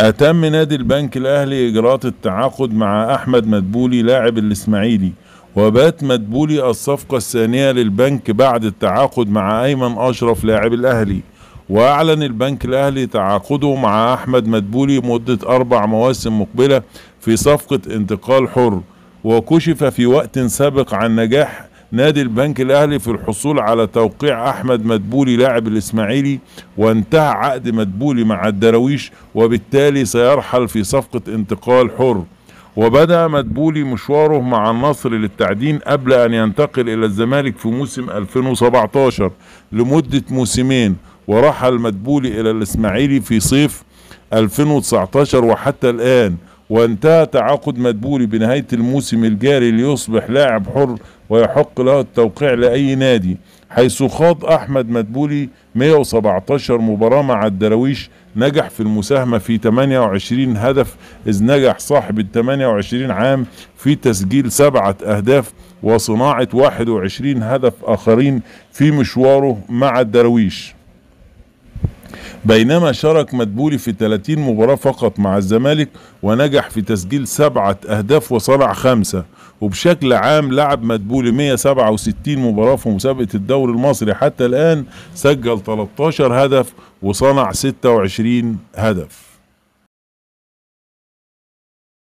أتم نادي البنك الأهلي إجراءات التعاقد مع أحمد مدبولي لاعب الإسماعيلي وبات مدبولي الصفقة الثانية للبنك بعد التعاقد مع أيمن أشرف لاعب الأهلي وأعلن البنك الأهلي تعاقده مع أحمد مدبولي مدة أربع مواسم مقبلة في صفقة انتقال حر وكشف في وقت سابق عن نجاح نادي البنك الاهلي في الحصول على توقيع احمد مدبولي لاعب الاسماعيلي وانتهى عقد مدبولي مع الدراويش وبالتالي سيرحل في صفقه انتقال حر وبدا مدبولي مشواره مع النصر للتعدين قبل ان ينتقل الى الزمالك في موسم 2017 لمده موسمين ورحل مدبولي الى الاسماعيلي في صيف 2019 وحتى الان وانتهى تعاقد مدبولي بنهاية الموسم الجاري ليصبح لاعب حر ويحق له التوقيع لأي نادي حيث خاض أحمد مدبولي 117 مباراة مع الدراويش نجح في المساهمة في 28 هدف إذ نجح صاحب ال 28 عام في تسجيل سبعة أهداف وصناعة 21 هدف آخرين في مشواره مع الدراويش بينما شارك مدبولي في 30 مباراة فقط مع الزمالك ونجح في تسجيل سبعة أهداف وصنع خمسة وبشكل عام لعب مدبولي 167 مباراة في مسابقة الدوري المصري حتى الآن سجل 13 هدف وصنع 26 هدف